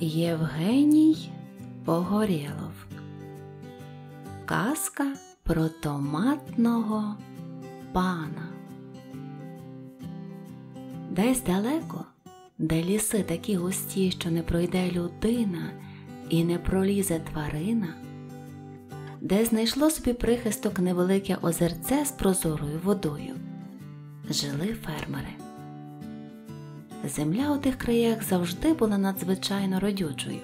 Євгеній Погорєлов Казка про томатного пана. Десь далеко, де ліси такі густі, що не пройде людина і не пролізе тварина, де знайшло собі прихисток невелике озерце з прозорою водою. Жили фермери земля у тих краях завжди була надзвичайно родючою,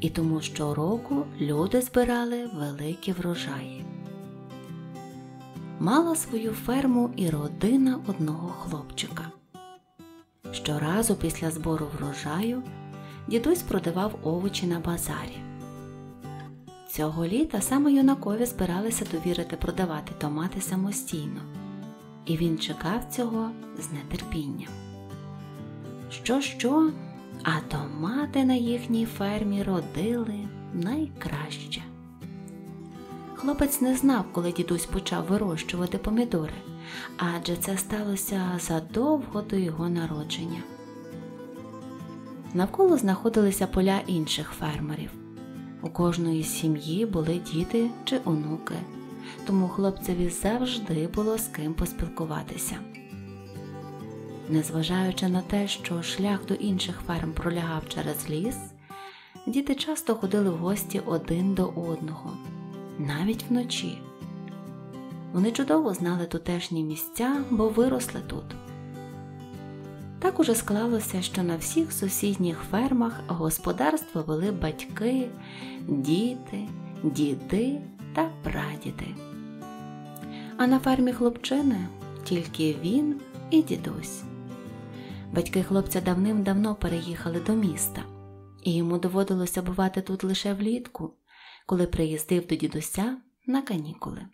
і тому щороку люди збирали великі врожаї. Мала свою ферму і родина одного хлопчика. Щоразу після збору врожаю дідусь продавав овочі на базарі. Цього літа саме юнакові збиралися довірити продавати томати самостійно, і він чекав цього з нетерпінням що, що, а томати на їхній фермі родили найкраще. Хлопець не знав, коли дідусь почав вирощувати помідори, адже це сталося задовго до його народження. Навколо знаходилися поля інших фермерів. У кожної сім'ї були діти чи онуки, тому хлопцеві завжди було з ким поспілкуватися. Незважаючи на те, що шлях до інших ферм пролягав через ліс, діти часто ходили в гості один до одного, навіть вночі. Вони чудово знали тутешні місця, бо виросли тут. Так уже склалося, що на всіх сусідніх фермах господарство вели батьки, діти, діди та прадіди. А на фермі хлопчини тільки він і дідусь. Батьки хлопця давним-давно переїхали до міста, і йому доводилося бувати тут лише влітку, коли приїздив до дідуся на канікули.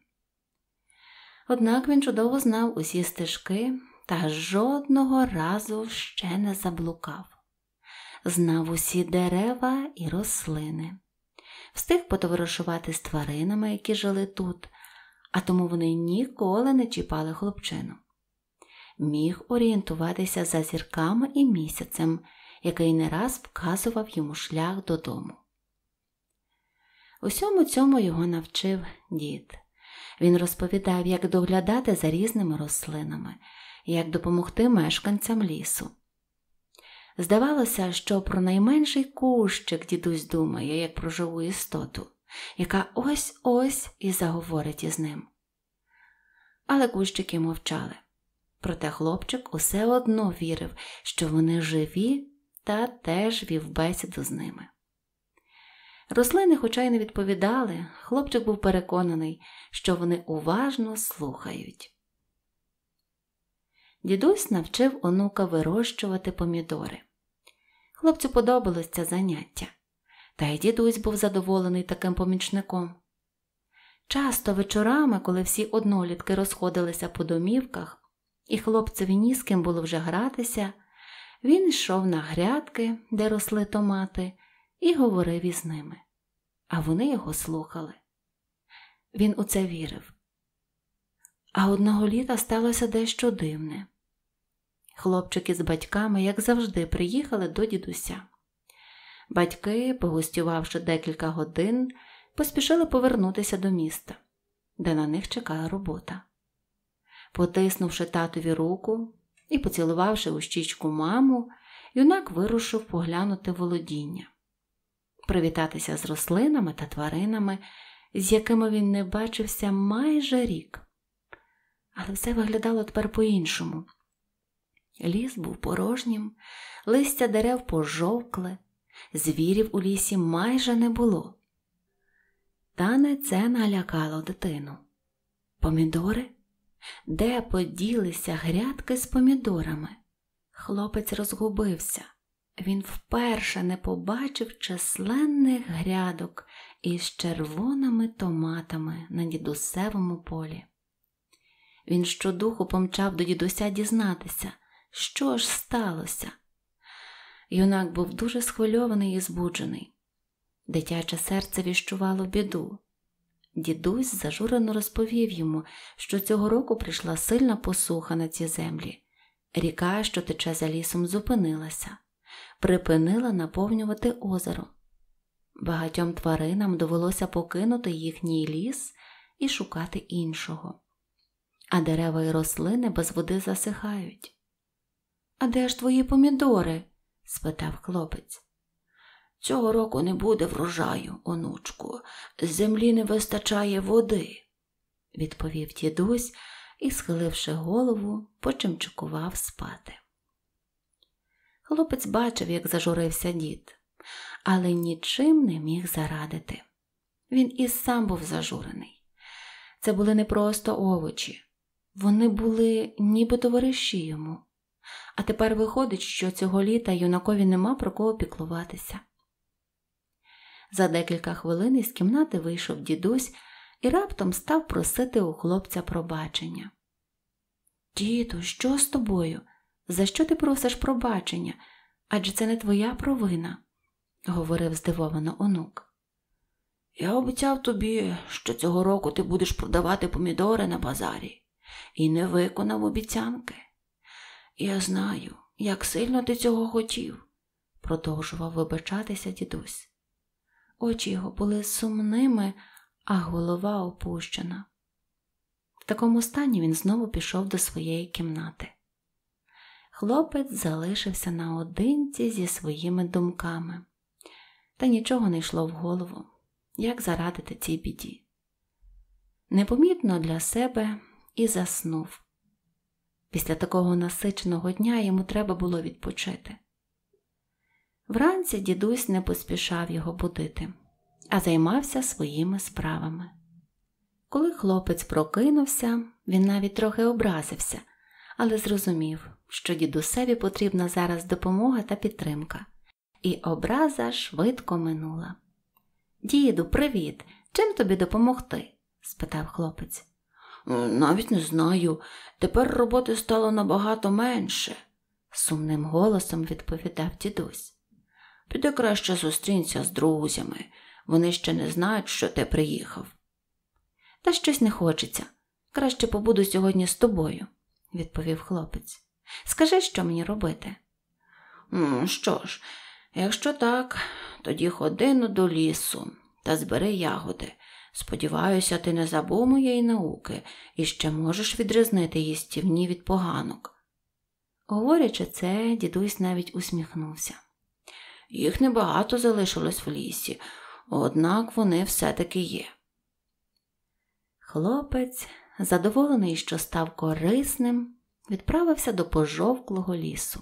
Однак він чудово знав усі стежки та жодного разу ще не заблукав, знав усі дерева і рослини, встиг потоваришувати з тваринами, які жили тут, а тому вони ніколи не чіпали хлопчину міг орієнтуватися за зірками і місяцем, який не раз вказував йому шлях додому. Усьому цьому його навчив дід. Він розповідав, як доглядати за різними рослинами, як допомогти мешканцям лісу. Здавалося, що про найменший кущик дідусь думає, як про живу істоту, яка ось ось і заговорить із ним. Але кущики мовчали. Проте хлопчик усе одно вірив, що вони живі та теж вів бесіду з ними. Рослини, хоча й не відповідали, хлопчик був переконаний, що вони уважно слухають. Дідусь навчив онука вирощувати помідори. Хлопцю подобалось це заняття, та й дідусь був задоволений таким помічником. Часто вечорами, коли всі однолітки розходилися по домівках, і хлопцеві ні з ким було вже гратися, він йшов на грядки, де росли томати, і говорив із ними, а вони його слухали. Він у це вірив. А одного літа сталося дещо дивне. Хлопчики з батьками, як завжди, приїхали до дідуся. Батьки, погостювавши декілька годин, поспішили повернутися до міста, де на них чекала робота. Потиснувши татові руку і поцілувавши у щічку маму, юнак вирушив поглянути володіння, привітатися з рослинами та тваринами, з якими він не бачився майже рік. Але все виглядало тепер по-іншому. Ліс був порожнім, листя дерев пожовкли, звірів у лісі майже не було. Та не це налякало дитину. Помідори? Де поділися грядки з помідорами? Хлопець розгубився. Він вперше не побачив численних грядок із червоними томатами на дідусевому полі. Він щодуху помчав до дідуся дізнатися, що ж сталося. Юнак був дуже схвильований і збуджений. Дитяче серце віщувало біду. Дідусь зажурено розповів йому, що цього року прийшла сильна посуха на ці землі. Ріка, що тече за лісом, зупинилася, припинила наповнювати озеро. Багатьом тваринам довелося покинути їхній ліс і шукати іншого. А дерева і рослини без води засихають. А де ж твої помідори? спитав хлопець. Цього року не буде врожаю, онучку, землі не вистачає води, відповів дідусь і, схиливши голову, почимчикував спати. Хлопець бачив, як зажурився дід, але нічим не міг зарадити. Він і сам був зажурений. Це були не просто овочі, вони були ніби товариші йому. А тепер виходить, що цього літа юнакові нема про кого піклуватися. За декілька хвилин із кімнати вийшов дідусь і раптом став просити у хлопця пробачення. Діду, що з тобою? За що ти просиш пробачення? Адже це не твоя провина, говорив здивовано онук. Я обіцяв тобі, що цього року ти будеш продавати помідори на базарі, і не виконав обіцянки. Я знаю, як сильно ти цього хотів, продовжував вибачатися дідусь очі його були сумними, а голова опущена. В такому стані він знову пішов до своєї кімнати. Хлопець залишився наодинці зі своїми думками, та нічого не йшло в голову, як зарадити цій біді. Непомітно для себе і заснув. Після такого насиченого дня йому треба було відпочити. Вранці дідусь не поспішав його будити, а займався своїми справами. Коли хлопець прокинувся, він навіть трохи образився, але зрозумів, що дідусеві потрібна зараз допомога та підтримка, і образа швидко минула. Діду, привіт! Чим тобі допомогти? спитав хлопець. «Е, навіть не знаю. Тепер роботи стало набагато менше, сумним голосом відповідав дідусь. Піди краще зустрінься з друзями. Вони ще не знають, що ти приїхав. Та щось не хочеться. Краще побуду сьогодні з тобою, відповів хлопець. Скажи, що мені робити. Що ж, якщо так, тоді ходи ну до лісу та збери ягоди. Сподіваюся, ти не забув моєї науки і ще можеш відрізнити їстівні від поганок. Говорячи це, дідусь навіть усміхнувся. Їх небагато залишилось в лісі, однак вони все-таки є. Хлопець, задоволений, що став корисним, відправився до пожовклого лісу.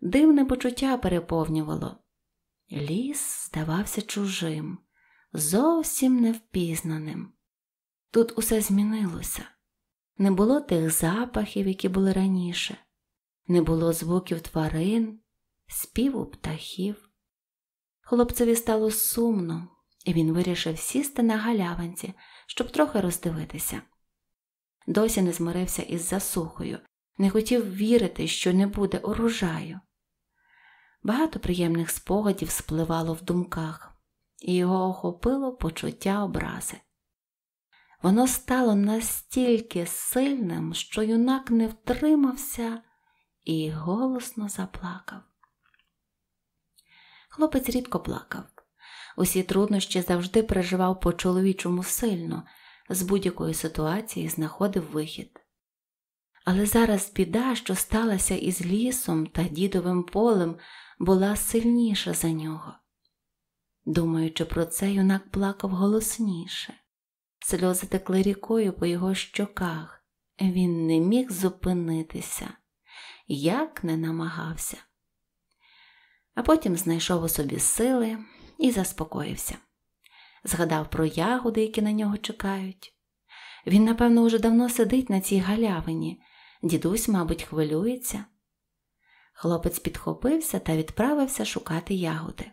Дивне почуття переповнювало. Ліс здавався чужим, зовсім невпізнаним. Тут усе змінилося. Не було тих запахів, які були раніше, не було звуків тварин, співу птахів. Хлопцеві стало сумно, і він вирішив сісти на галявинці, щоб трохи роздивитися. Досі не змирився із засухою, не хотів вірити, що не буде урожаю. Багато приємних спогадів спливало в думках, і його охопило почуття образи. Воно стало настільки сильним, що юнак не втримався і голосно заплакав. Хлопець рідко плакав. Усі труднощі завжди переживав по чоловічому сильно, з будь-якої ситуації знаходив вихід. Але зараз біда, що сталася із лісом та дідовим полем, була сильніша за нього. Думаючи про це, юнак плакав голосніше. Сльози текли рікою по його щоках. Він не міг зупинитися, як не намагався а потім знайшов у собі сили і заспокоївся. Згадав про ягоди, які на нього чекають. Він, напевно, уже давно сидить на цій галявині, дідусь, мабуть, хвилюється. Хлопець підхопився та відправився шукати ягоди.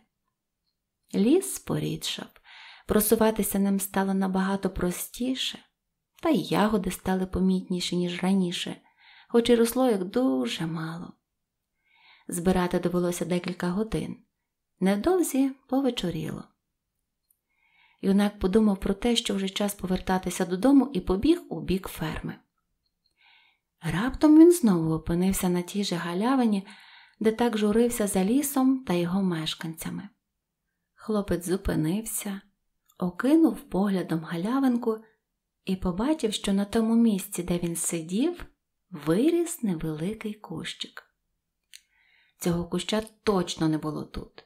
Ліс спорідшав, просуватися ним стало набагато простіше, та й ягоди стали помітніші, ніж раніше, хоч і росло їх дуже мало збирати довелося декілька годин. Невдовзі повечоріло. Юнак подумав про те, що вже час повертатися додому, і побіг у бік ферми. Раптом він знову опинився на тій же галявині, де так журився за лісом та його мешканцями. Хлопець зупинився, окинув поглядом галявинку і побачив, що на тому місці, де він сидів, виріс невеликий кущик. Цього куща точно не було тут.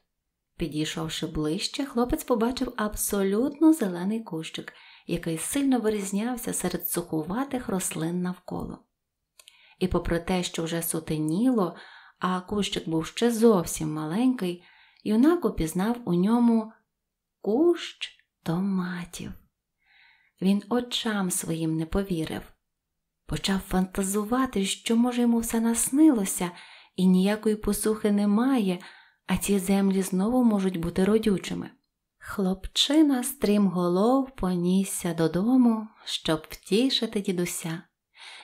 Підійшовши ближче, хлопець побачив абсолютно зелений кущик, який сильно вирізнявся серед сухуватих рослин навколо. І, попри те, що вже сутеніло, а кущик був ще зовсім маленький, юнак упізнав у ньому кущ томатів. Він очам своїм не повірив, почав фантазувати, що, може, йому все наснилося і ніякої посухи немає, а ці землі знову можуть бути родючими. Хлопчина стрімголов понісся додому, щоб втішити дідуся.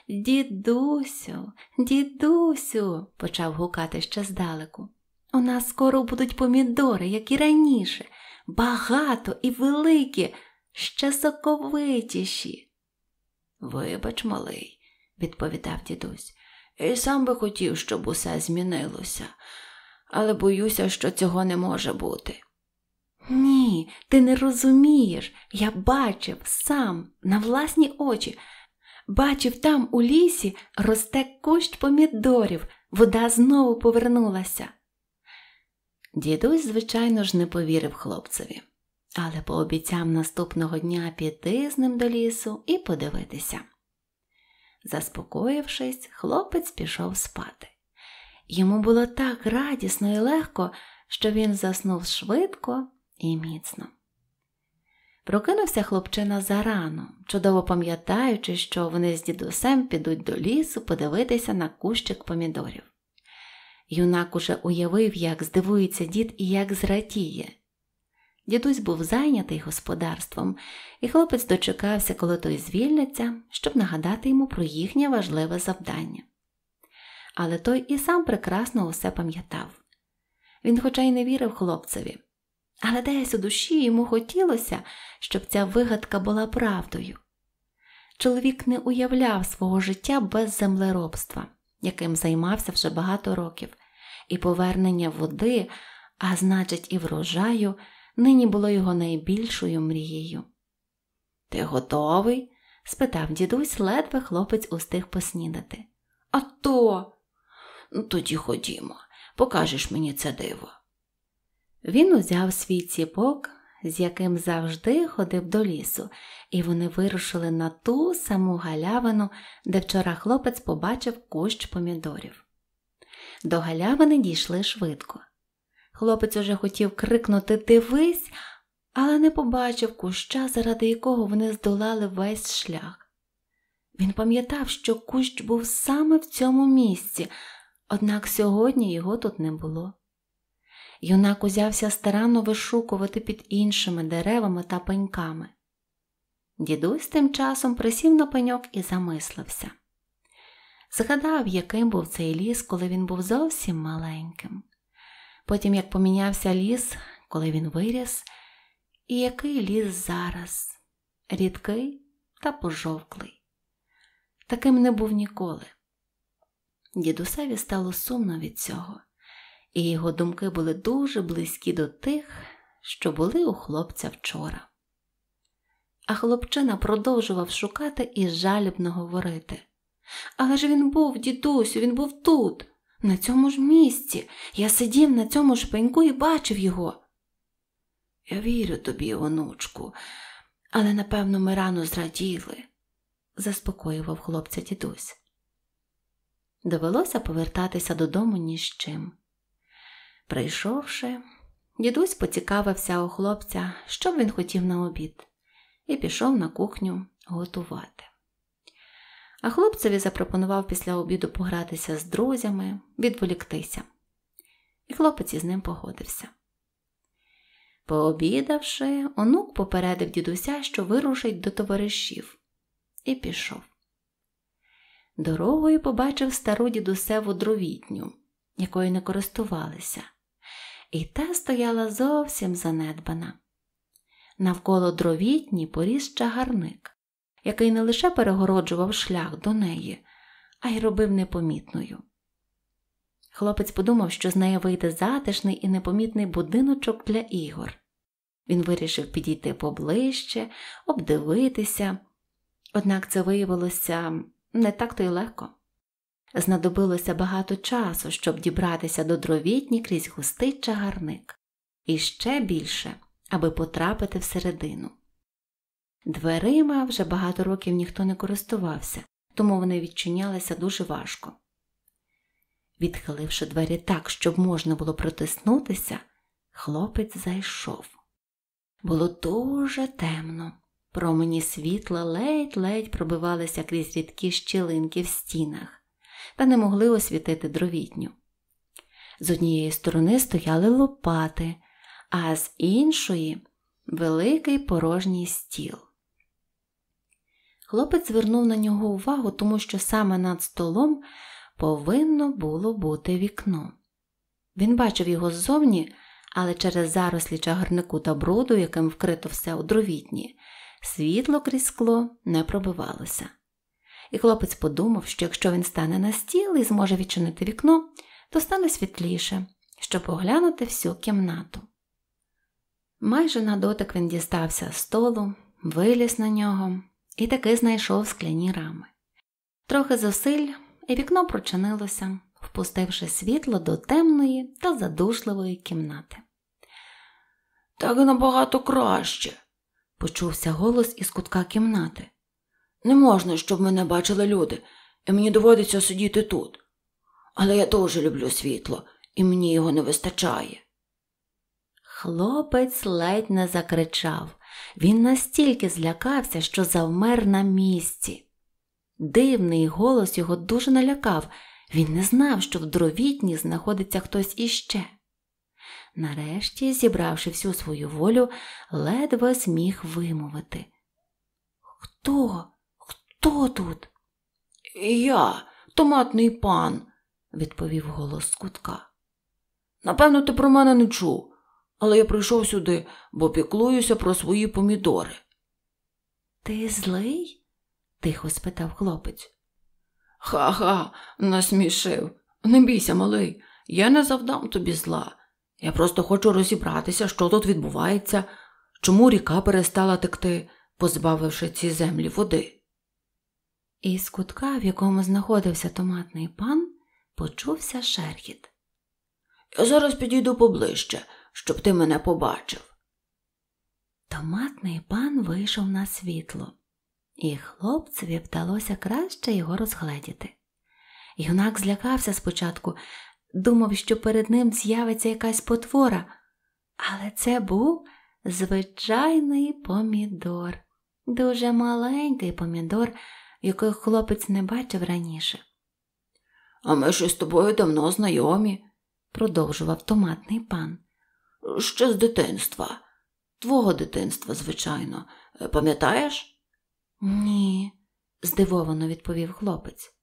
Дідусю, дідусю, почав гукати ще здалеку. У нас скоро будуть помідори, як і раніше, багато і великі, ще соковитіші. Вибач, малий, відповідав дідусь, і сам би хотів, щоб усе змінилося, але боюся, що цього не може бути. Ні, ти не розумієш. Я бачив сам на власні очі. Бачив, там у лісі росте кущ помідорів, вода знову повернулася. Дідусь, звичайно ж, не повірив хлопцеві, але пообіцяв наступного дня піти з ним до лісу і подивитися. Заспокоївшись, хлопець пішов спати. Йому було так радісно і легко, що він заснув швидко і міцно. Прокинувся хлопчина зарано, чудово пам'ятаючи, що вони з дідусем підуть до лісу подивитися на кущик помідорів. Юнак уже уявив, як здивується дід і як зрадіє, Дідусь був зайнятий господарством, і хлопець дочекався, коли той звільниться, щоб нагадати йому про їхнє важливе завдання. Але той і сам прекрасно усе пам'ятав. Він, хоча й не вірив хлопцеві, але десь у душі йому хотілося, щоб ця вигадка була правдою. Чоловік не уявляв свого життя без землеробства, яким займався вже багато років, і повернення води, а значить, і врожаю нині було його найбільшою мрією. Ти готовий? спитав дідусь, ледве хлопець устиг поснідати. «А то!» ну, Тоді ходімо, покажеш мені це диво. Він узяв свій ціпок, з яким завжди ходив до лісу, і вони вирушили на ту саму галявину, де вчора хлопець побачив кущ помідорів. До галявини дійшли швидко. Хлопець уже хотів крикнути Дивись, але не побачив куща, заради якого вони здолали весь шлях. Він пам'ятав, що кущ був саме в цьому місці, однак сьогодні його тут не було. Юнак узявся старанно вишукувати під іншими деревами та пеньками. Дідусь тим часом присів на пеньок і замислився. Згадав, яким був цей ліс, коли він був зовсім маленьким потім як помінявся ліс, коли він виріс, і який ліс зараз, рідкий та пожовклий. Таким не був ніколи. Дідусеві стало сумно від цього, і його думки були дуже близькі до тих, що були у хлопця вчора. А хлопчина продовжував шукати і жалібно говорити. Але ж він був, дідусю, він був тут. На цьому ж місці. Я сидів на цьому ж пеньку і бачив його. Я вірю тобі, онучку, але напевно ми рано зраділи, заспокоював хлопця дідусь. Довелося повертатися додому ні з чим. Прийшовши, дідусь поцікавився у хлопця, що б він хотів на обід, і пішов на кухню готувати а хлопцеві запропонував після обіду погратися з друзями, відволіктися. І хлопець із ним погодився. Пообідавши, онук попередив дідуся, що вирушить до товаришів, і пішов. Дорогою побачив стару дідусеву дровітню, якою не користувалися, і та стояла зовсім занедбана. Навколо дровітні поріс чагарник який не лише перегороджував шлях до неї, а й робив непомітною. Хлопець подумав, що з неї вийде затишний і непомітний будиночок для ігор. Він вирішив підійти поближче, обдивитися, однак це виявилося не так то й легко. Знадобилося багато часу, щоб дібратися до дровітні крізь густий чагарник, і ще більше, аби потрапити всередину. Дверима вже багато років ніхто не користувався, тому вони відчинялися дуже важко. Відхиливши двері так, щоб можна було протиснутися, хлопець зайшов. Було дуже темно, промені світла ледь-ледь пробивалися крізь рідкі щілинки в стінах та не могли освітити дровітню. З однієї сторони стояли лопати, а з іншої великий порожній стіл. Хлопець звернув на нього увагу, тому що саме над столом повинно було бути вікно. Він бачив його ззовні, але через зарослі чагарнику та бруду, яким вкрито все у дровітні, світло крізь скло не пробивалося. І хлопець подумав, що якщо він стане на стіл і зможе відчинити вікно, то стане світліше, щоб оглянути всю кімнату. Майже на дотик він дістався столу, виліз на нього і таки знайшов скляні рами. Трохи зусиль, і вікно прочинилося, впустивши світло до темної та задушливої кімнати. Так набагато краще, почувся голос із кутка кімнати. Не можна, щоб мене бачили люди, і мені доводиться сидіти тут. Але я дуже люблю світло, і мені його не вистачає. Хлопець ледь не закричав, він настільки злякався, що завмер на місці. Дивний голос його дуже налякав, він не знав, що в дровітні знаходиться хтось іще. Нарешті, зібравши всю свою волю, ледве зміг вимовити. Хто? Хто тут? Я, томатний пан, відповів голос з кутка. Напевно, ти про мене не чув але я прийшов сюди, бо піклуюся про свої помідори. Ти злий? тихо спитав хлопець. Ха ха, насмішив. Не бійся, малий, я не завдам тобі зла. Я просто хочу розібратися, що тут відбувається, чому ріка перестала текти, позбавивши ці землі води. Із кутка, в якому знаходився томатний пан, почувся шерхіт. Я зараз підійду поближче, щоб ти мене побачив. Томатний пан вийшов на світло, і хлопцеві вдалося краще його розгледіти. Юнак злякався спочатку, думав, що перед ним з'явиться якась потвора, але це був звичайний помідор, дуже маленький помідор, який хлопець не бачив раніше. А ми ж із тобою давно знайомі, продовжував томатний пан ще з дитинства. Твого дитинства, звичайно, пам'ятаєш? Ні, здивовано відповів хлопець.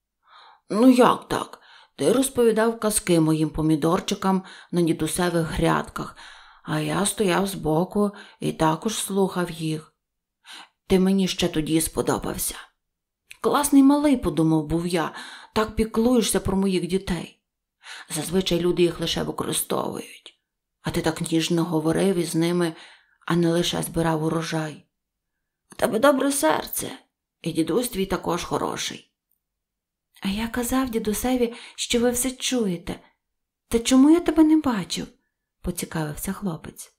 Ну, як так? Ти розповідав казки моїм помідорчикам на дідусевих грядках, а я стояв збоку і також слухав їх. Ти мені ще тоді сподобався. Класний малий, подумав був я, так піклуєшся про моїх дітей. Зазвичай люди їх лише використовують. А ти так ніжно говорив із ними, а не лише збирав урожай. У тебе добре серце, і дідусь твій також хороший. А я казав дідусеві, що ви все чуєте. Та чому я тебе не бачив? поцікавився хлопець.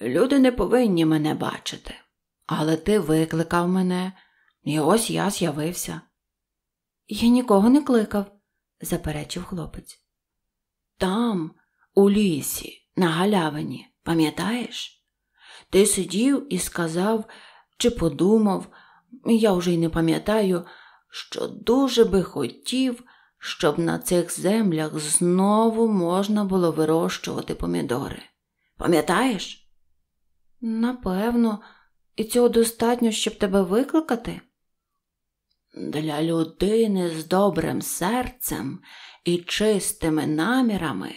Люди не повинні мене бачити, але ти викликав мене, і ось я з'явився. Я нікого не кликав, заперечив хлопець. Там, у лісі, на галявині, пам'ятаєш? Ти сидів і сказав чи подумав, я вже й не пам'ятаю, що дуже би хотів, щоб на цих землях знову можна було вирощувати помідори. Пам'ятаєш? Напевно, і цього достатньо, щоб тебе викликати. Для людини з добрим серцем і чистими намірами.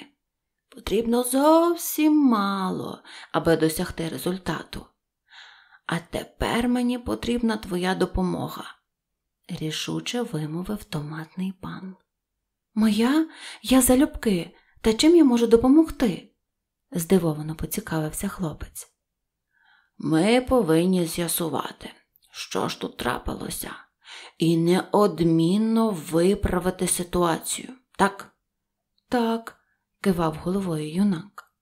Потрібно зовсім мало, аби досягти результату. А тепер мені потрібна твоя допомога, рішуче вимовив томатний пан. Моя? Я залюбки, та чим я можу допомогти? здивовано поцікавився хлопець. Ми повинні з'ясувати, що ж тут трапилося, і неодмінно виправити ситуацію, так? Так, кивав головою юнак.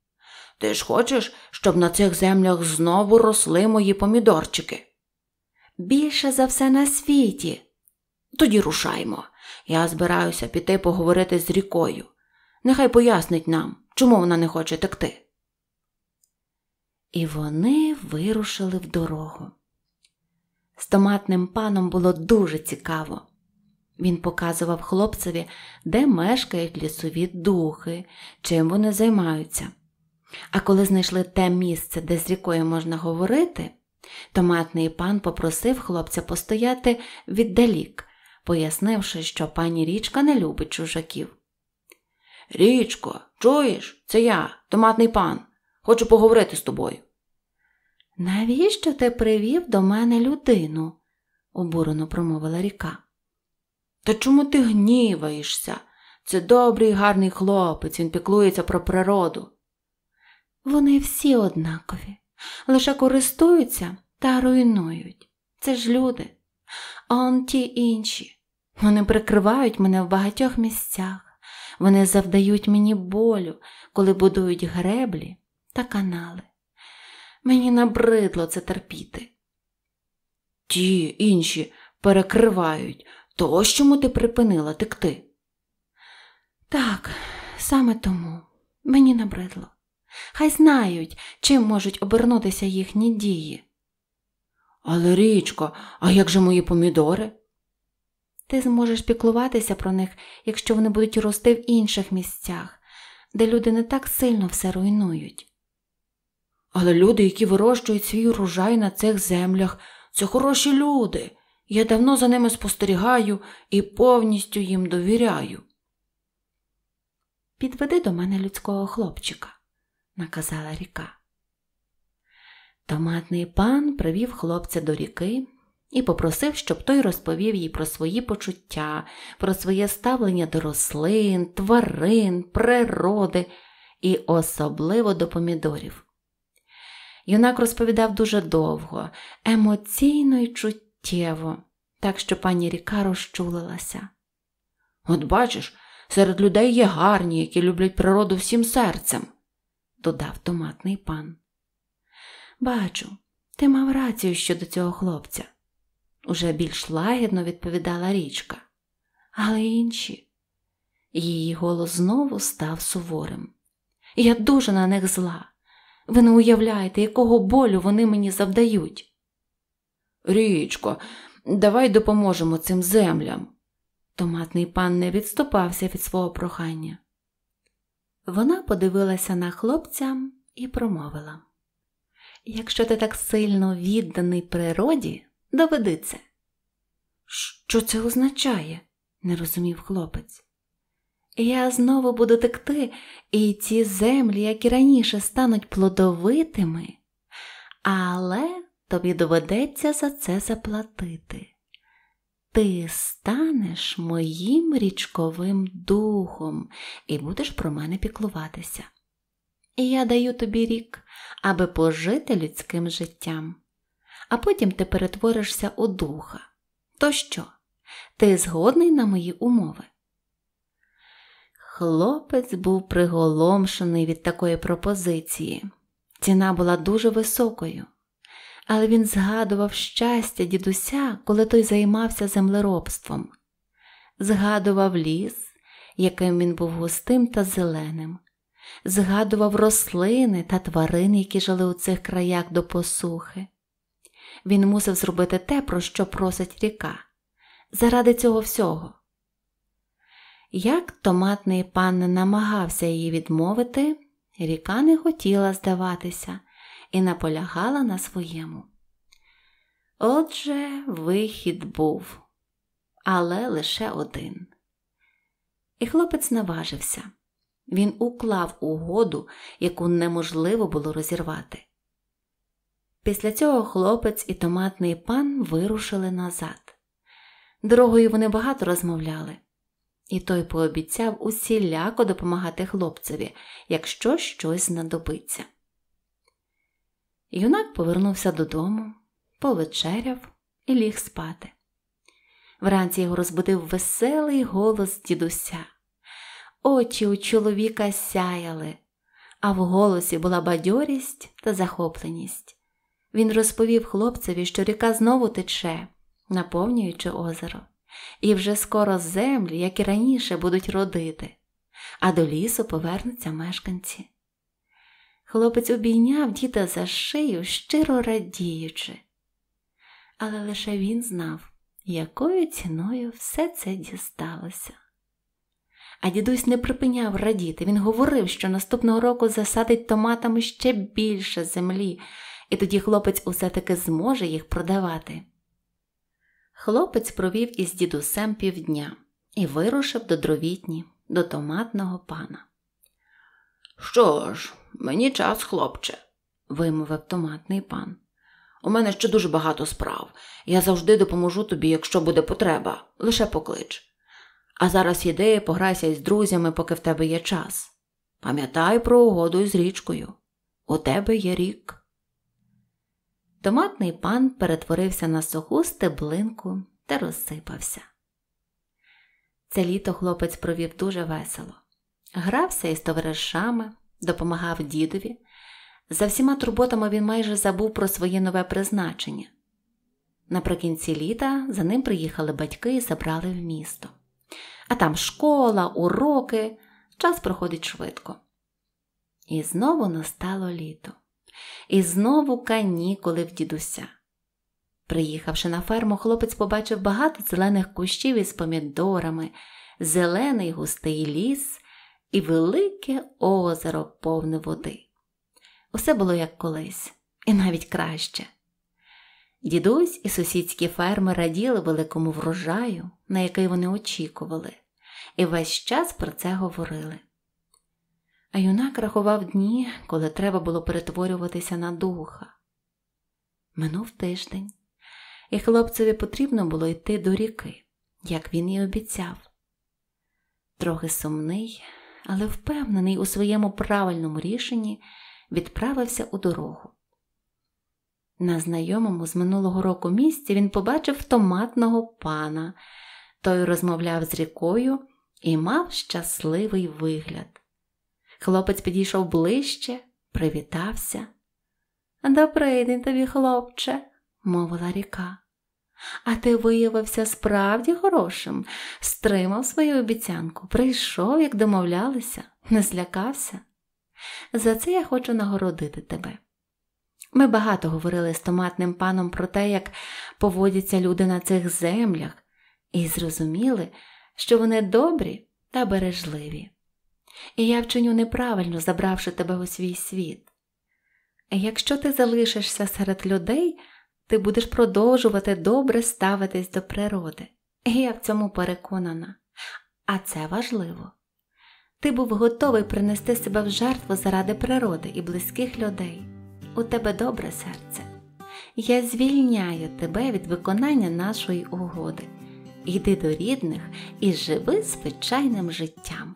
Ти ж хочеш, щоб на цих землях знову росли мої помідорчики? Більше за все на світі. Тоді рушаймо. Я збираюся піти поговорити з рікою. Нехай пояснить нам, чому вона не хоче текти. І вони вирушили в дорогу. З томатним паном було дуже цікаво. Він показував хлопцеві, де мешкають лісові духи, чим вони займаються. А коли знайшли те місце, де з рікою можна говорити, томатний пан попросив хлопця постояти віддалік, пояснивши, що пані річка не любить чужаків. Річко, чуєш, це я, томатний пан, хочу поговорити з тобою. Навіщо ти привів до мене людину? обурено промовила ріка. Та чому ти гніваєшся? Це добрий гарний хлопець, він піклується про природу. Вони всі однакові, лише користуються та руйнують. Це ж люди. А он ті інші. Вони прикривають мене в багатьох місцях, вони завдають мені болю, коли будують греблі та канали. Мені набридло це терпіти. Ті інші перекривають, то ось чому ти припинила текти. Так, саме тому мені набридло. Хай знають, чим можуть обернутися їхні дії. Але, річко, а як же мої помідори? Ти зможеш піклуватися про них, якщо вони будуть рости в інших місцях, де люди не так сильно все руйнують. Але люди, які вирощують свій урожай на цих землях, це хороші люди. Я давно за ними спостерігаю і повністю їм довіряю. Підведи до мене людського хлопчика, наказала ріка. Томатний пан привів хлопця до ріки і попросив, щоб той розповів їй про свої почуття, про своє ставлення до рослин, тварин, природи і особливо до помідорів. Юнак розповідав дуже довго, емоційно й чуттєво миттєво, так що пані Ріка розчулилася. От бачиш, серед людей є гарні, які люблять природу всім серцем, додав томатний пан. Бачу, ти мав рацію щодо цього хлопця, уже більш лагідно відповідала річка. Але інші. Її голос знову став суворим. Я дуже на них зла. Ви не уявляєте, якого болю вони мені завдають. Річко, давай допоможемо цим землям. Томатний пан не відступався від свого прохання. Вона подивилася на хлопця і промовила Якщо ти так сильно відданий природі, доведи це. Що це означає? не розумів хлопець. Я знову буду текти, і ці землі, як і раніше, стануть плодовитими, але тобі доведеться за це заплатити. Ти станеш моїм річковим духом і будеш про мене піклуватися. І я даю тобі рік, аби пожити людським життям, а потім ти перетворишся у духа. То що? Ти згодний на мої умови? Хлопець був приголомшений від такої пропозиції. Ціна була дуже високою, але він згадував щастя дідуся, коли той займався землеробством, згадував ліс, яким він був густим та зеленим, згадував рослини та тварин, які жили у цих краях до посухи. Він мусив зробити те, про що просить ріка, заради цього всього. Як томатний пан намагався її відмовити, ріка не хотіла здаватися і наполягала на своєму. Отже, вихід був, але лише один. І хлопець наважився. Він уклав угоду, яку неможливо було розірвати. Після цього хлопець і томатний пан вирушили назад. Дорогою вони багато розмовляли, і той пообіцяв усіляко допомагати хлопцеві, якщо щось знадобиться. Юнак повернувся додому, повечеряв і ліг спати. Вранці його розбудив веселий голос дідуся. Очі у чоловіка сяяли, а в голосі була бадьорість та захопленість. Він розповів хлопцеві, що ріка знову тече, наповнюючи озеро, і вже скоро землі, як і раніше, будуть родити, а до лісу повернуться мешканці. Хлопець обійняв діда за шию, щиро радіючи. Але лише він знав, якою ціною все це дісталося. А дідусь не припиняв радіти, він говорив, що наступного року засадить томатами ще більше землі, і тоді хлопець усе таки зможе їх продавати. Хлопець провів із дідусем півдня і вирушив до дровітні, до томатного пана. Що ж, мені час, хлопче, вимовив томатний пан. У мене ще дуже багато справ. Я завжди допоможу тобі, якщо буде потреба, лише поклич. А зараз іди, пограйся із друзями, поки в тебе є час. Пам'ятай про угоду із річкою. У тебе є рік. Томатний пан перетворився на суху стеблинку та розсипався. Це літо хлопець провів дуже весело. Грався із товаришами, допомагав дідові. За всіма турботами він майже забув про своє нове призначення. Наприкінці літа за ним приїхали батьки і забрали в місто. А там школа, уроки, час проходить швидко. І знову настало літо. І знову канікули в дідуся. Приїхавши на ферму, хлопець побачив багато зелених кущів із помідорами, зелений густий ліс, і велике озеро повне води. Усе було як колись, і навіть краще. Дідусь і сусідські ферми раділи великому врожаю, на який вони очікували, і весь час про це говорили. А юнак рахував дні, коли треба було перетворюватися на духа. Минув тиждень, і хлопцеві потрібно було йти до ріки, як він і обіцяв. Трохи сумний, але впевнений у своєму правильному рішенні, відправився у дорогу. На знайомому з минулого року місці він побачив томатного пана, той розмовляв з рікою і мав щасливий вигляд. Хлопець підійшов ближче, привітався. Добрий день тобі, хлопче, мовила ріка. А ти виявився справді хорошим, стримав свою обіцянку, прийшов, як домовлялися, не злякався. За це я хочу нагородити тебе. Ми багато говорили з томатним паном про те, як поводяться люди на цих землях, і зрозуміли, що вони добрі та бережливі. І я вчиню неправильно, забравши тебе у свій світ. Якщо ти залишишся серед людей ти будеш продовжувати добре ставитись до природи. Я в цьому переконана, а це важливо. Ти був готовий принести себе в жертву заради природи і близьких людей. У тебе добре серце. Я звільняю тебе від виконання нашої угоди. Йди до рідних і живи звичайним життям.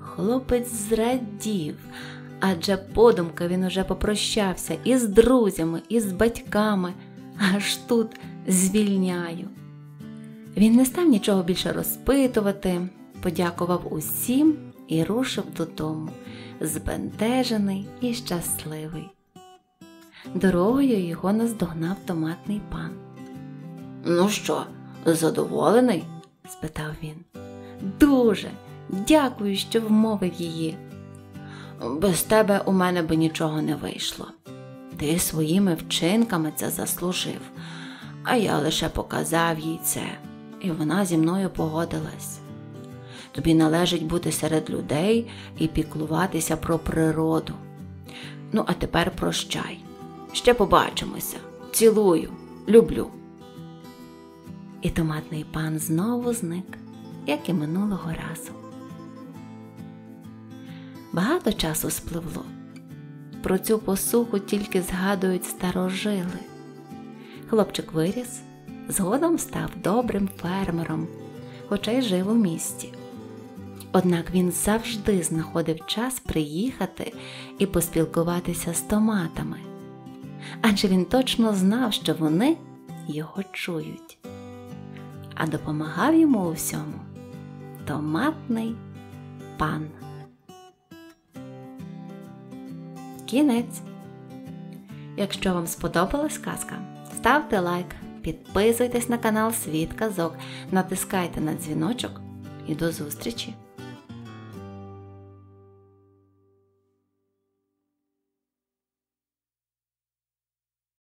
Хлопець зрадів адже подумки він уже попрощався і з друзями, і з батьками, аж тут звільняю. Він не став нічого більше розпитувати, подякував усім і рушив додому, збентежений і щасливий. Дорогою його наздогнав томатний пан. Ну що, задоволений? спитав він. Дуже дякую, що вмовив її без тебе у мене би нічого не вийшло. Ти своїми вчинками це заслужив, а я лише показав їй це, і вона зі мною погодилась. Тобі належить бути серед людей і піклуватися про природу. Ну, а тепер прощай. Ще побачимося. Цілую, люблю. І томатний пан знову зник, як і минулого разу. Багато часу спливло. Про цю посуху тільки згадують старожили. Хлопчик виріс, згодом став добрим фермером, хоча й жив у місті. Однак він завжди знаходив час приїхати і поспілкуватися з томатами, адже він точно знав, що вони його чують, а допомагав йому у всьому томатний пан. кінець. Якщо вам сподобалась казка, ставте лайк, підписуйтесь на канал Світ Казок, натискайте на дзвіночок і до зустрічі!